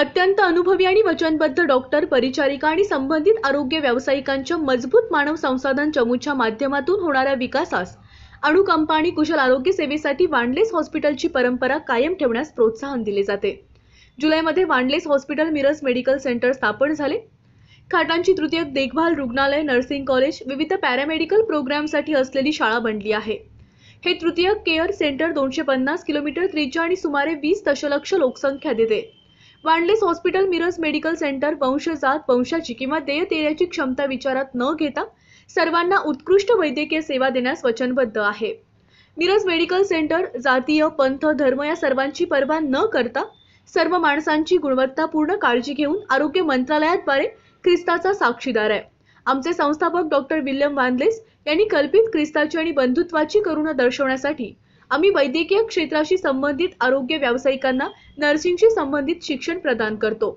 अत्यंत अनुभवी आणि वचनबद्ध डॉक्टर परिचारिका आणि संबंधित आरोग्य व्यावसायिकांच्या मजबूत मानव संसाधन चमूच्या माध्यमातून होणाऱ्या विकासास अणुकंपा आणि कुशल आरोग्य सेवेसाठी वांडलेस हॉस्पिटलची परंपरा कायम ठेवण्यास प्रोत्साहन दिले जाते जुलैमध्ये Wanless hospital Miraj medical centre स्थापन झाले खाटांची तृतीय देखभाल रुग्णालय नर्सिंग कॉलेज विविध पॅरामेडिकल प्रोग्रामसाठी असलेली शाळा बनली आहे हे तृतीय केअर सेंटर दोनशे पन्नास किलोमीटर त्रिज्या आणि सुमारे वीस दशलक्ष लोकसंख्या देते Wanless hospital Miraj medical centre वंशजात वंशाची किंवा देय क्षमता विचारात न घेता सर्वांना उत्कृष्ट वैद्यकीय सेवा देण्यास वचनबद्ध आहे मिरज मेडिकल सेंटर जातीय पंथ धर्म या सर्वांची पर्वा न करता सर्व माणसांची गुणवत्तापूर्ण काळजी घेऊन आरोग्य मंत्रालयाद्वारे ख्रिस्ताचा साक्षीदार आहे आमचे संस्थापक डॉक्टर विल्यम वानलेस यांनी कल्पित ख्रिस्ताची आणि बंधुत्वाची करुणा दर्शवण्यासाठी आम्ही वैद्यकीय क्षेत्राशी संबंधित आरोग्य व्यावसायिकांना नर्सिंगशी संबंधित शिक्षण प्रदान करतो